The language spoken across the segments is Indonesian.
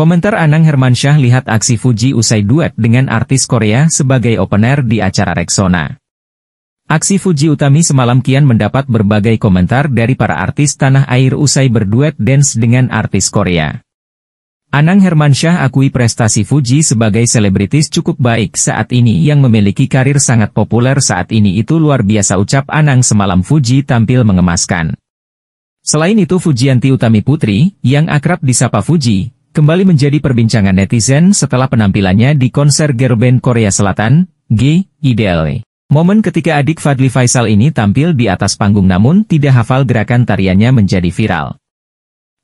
Komentar Anang Hermansyah lihat aksi Fuji usai duet dengan artis Korea sebagai opener di acara Rexona. Aksi Fuji Utami semalam kian mendapat berbagai komentar dari para artis tanah air usai berduet dance dengan artis Korea. Anang Hermansyah akui prestasi Fuji sebagai selebritis cukup baik saat ini yang memiliki karir sangat populer saat ini itu luar biasa ucap Anang semalam Fuji tampil mengemaskan. Selain itu Fujianti Utami Putri, yang akrab disapa Fuji, Kembali menjadi perbincangan netizen setelah penampilannya di konser Gerben Korea Selatan, G, IDLE. Momen ketika adik Fadli Faisal ini tampil di atas panggung namun tidak hafal gerakan tariannya menjadi viral.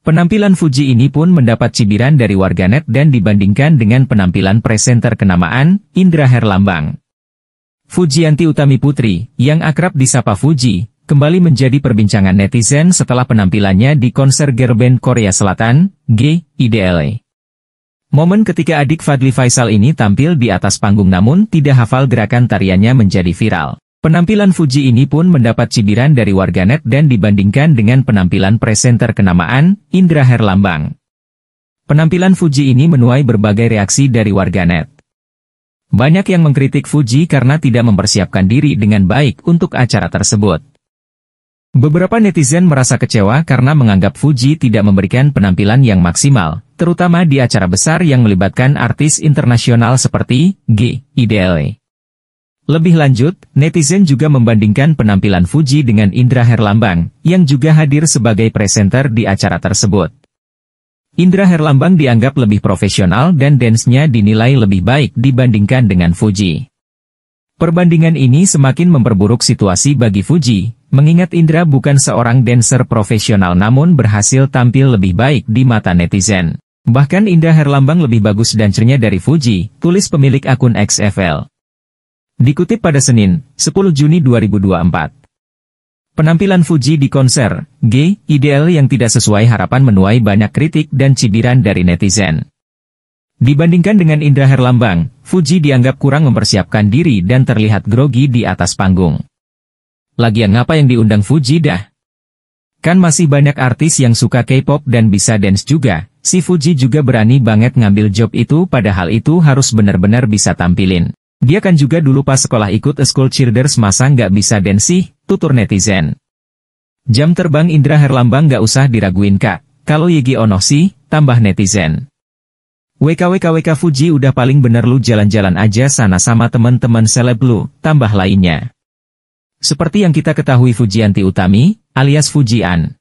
Penampilan Fuji ini pun mendapat cibiran dari warganet dan dibandingkan dengan penampilan presenter kenamaan, Indra Herlambang. Fujianti Utami Putri, yang akrab disapa Fuji, kembali menjadi perbincangan netizen setelah penampilannya di konser Gerben Korea Selatan, G. IDLE. Momen ketika adik Fadli Faisal ini tampil di atas panggung namun tidak hafal gerakan tariannya menjadi viral. Penampilan Fuji ini pun mendapat cibiran dari warganet dan dibandingkan dengan penampilan presenter kenamaan, Indra Herlambang. Penampilan Fuji ini menuai berbagai reaksi dari warganet. Banyak yang mengkritik Fuji karena tidak mempersiapkan diri dengan baik untuk acara tersebut. Beberapa netizen merasa kecewa karena menganggap Fuji tidak memberikan penampilan yang maksimal, terutama di acara besar yang melibatkan artis internasional seperti G. IDLE. Lebih lanjut, netizen juga membandingkan penampilan Fuji dengan Indra Herlambang, yang juga hadir sebagai presenter di acara tersebut. Indra Herlambang dianggap lebih profesional dan dance-nya dinilai lebih baik dibandingkan dengan Fuji. Perbandingan ini semakin memperburuk situasi bagi Fuji, mengingat Indra bukan seorang dancer profesional namun berhasil tampil lebih baik di mata netizen. Bahkan Indra Herlambang lebih bagus dancernya dari Fuji, tulis pemilik akun XFL. Dikutip pada Senin, 10 Juni 2024. Penampilan Fuji di konser, G, ideal yang tidak sesuai harapan menuai banyak kritik dan cibiran dari netizen. Dibandingkan dengan Indra Herlambang, Fuji dianggap kurang mempersiapkan diri dan terlihat grogi di atas panggung. Lagian ngapa yang diundang Fuji dah? Kan masih banyak artis yang suka K-pop dan bisa dance juga, si Fuji juga berani banget ngambil job itu padahal itu harus benar-benar bisa tampilin. Dia kan juga dulu pas sekolah ikut school cheerleaders masa nggak bisa dance sih, tutur netizen. Jam terbang Indra Herlambang nggak usah diraguin kak, kalau Ono sih, tambah netizen. WKWKWK Fuji udah paling bener lu jalan-jalan aja sana sama teman-teman seleb lu, tambah lainnya. Seperti yang kita ketahui Fujianti Utami, alias Fujian,